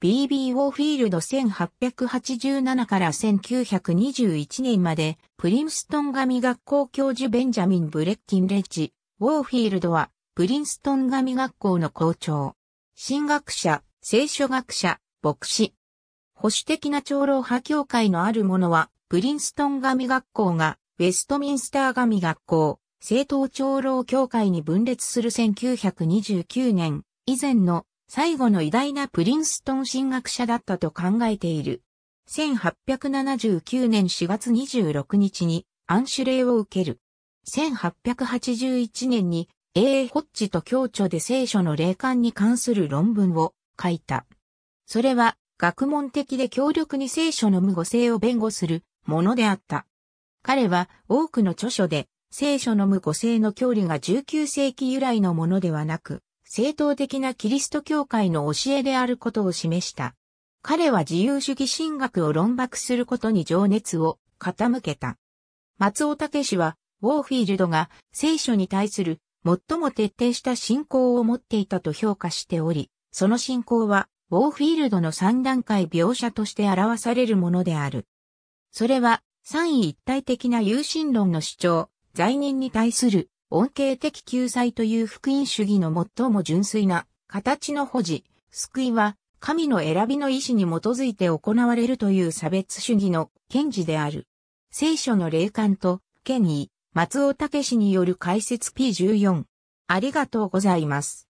BB ウォーフィールド1887から1921年まで、プリンストン神学校教授ベンジャミン・ブレッキンレッジ、ウォーフィールドは、プリンストン神学校の校長。神学者、聖書学者、牧師。保守的な長老派教会のあるものは、プリンストン神学校が、ウェストミンスター神学校、政党長老教会に分裂する1929年、以前の最後の偉大なプリンストン進学者だったと考えている。1879年4月26日に暗種令を受ける。1881年に A.A. ホッチと共著で聖書の霊感に関する論文を書いた。それは学問的で強力に聖書の無誤性を弁護するものであった。彼は多くの著書で聖書の無誤性の教離が19世紀由来のものではなく、正当的なキリスト教会の教えであることを示した。彼は自由主義神学を論爆することに情熱を傾けた。松尾武は、ウォーフィールドが聖書に対する最も徹底した信仰を持っていたと評価しており、その信仰は、ウォーフィールドの三段階描写として表されるものである。それは、三位一体的な有心論の主張、罪人に対する恩恵的救済という福音主義の最も純粋な形の保持、救いは神の選びの意志に基づいて行われるという差別主義の堅持である。聖書の霊感と、権威、松尾武氏による解説 P14。ありがとうございます。